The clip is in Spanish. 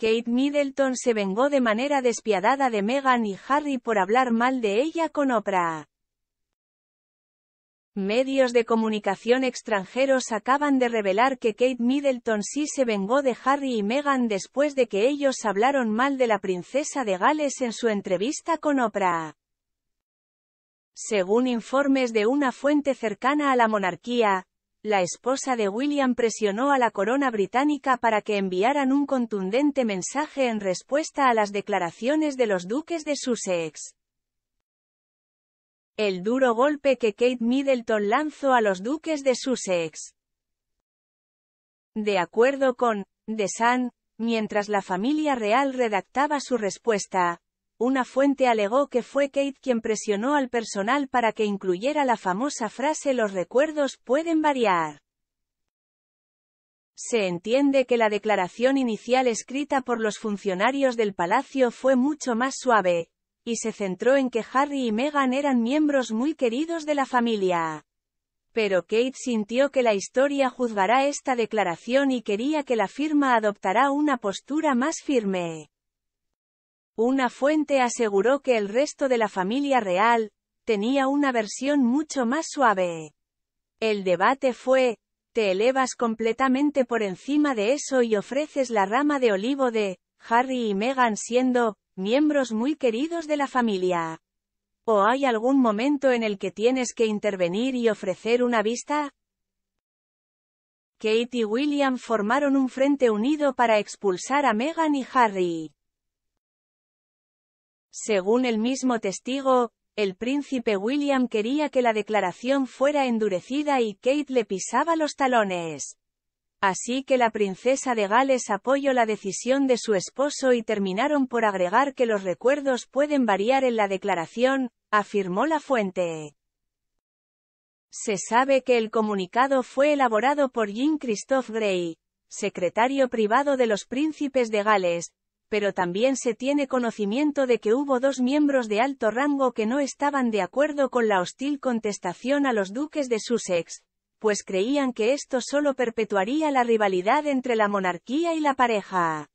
Kate Middleton se vengó de manera despiadada de Meghan y Harry por hablar mal de ella con Oprah. Medios de comunicación extranjeros acaban de revelar que Kate Middleton sí se vengó de Harry y Meghan después de que ellos hablaron mal de la princesa de Gales en su entrevista con Oprah. Según informes de una fuente cercana a la monarquía, la esposa de William presionó a la corona británica para que enviaran un contundente mensaje en respuesta a las declaraciones de los duques de Sussex. El duro golpe que Kate Middleton lanzó a los duques de Sussex. De acuerdo con The mientras la familia real redactaba su respuesta, una fuente alegó que fue Kate quien presionó al personal para que incluyera la famosa frase los recuerdos pueden variar. Se entiende que la declaración inicial escrita por los funcionarios del palacio fue mucho más suave, y se centró en que Harry y Meghan eran miembros muy queridos de la familia. Pero Kate sintió que la historia juzgará esta declaración y quería que la firma adoptara una postura más firme. Una fuente aseguró que el resto de la familia real, tenía una versión mucho más suave. El debate fue, te elevas completamente por encima de eso y ofreces la rama de olivo de, Harry y Meghan siendo, miembros muy queridos de la familia. ¿O hay algún momento en el que tienes que intervenir y ofrecer una vista? Kate y William formaron un frente unido para expulsar a Meghan y Harry. Según el mismo testigo, el príncipe William quería que la declaración fuera endurecida y Kate le pisaba los talones. Así que la princesa de Gales apoyó la decisión de su esposo y terminaron por agregar que los recuerdos pueden variar en la declaración, afirmó la fuente. Se sabe que el comunicado fue elaborado por Jean-Christophe Grey, secretario privado de los príncipes de Gales, pero también se tiene conocimiento de que hubo dos miembros de alto rango que no estaban de acuerdo con la hostil contestación a los duques de Sussex, pues creían que esto solo perpetuaría la rivalidad entre la monarquía y la pareja.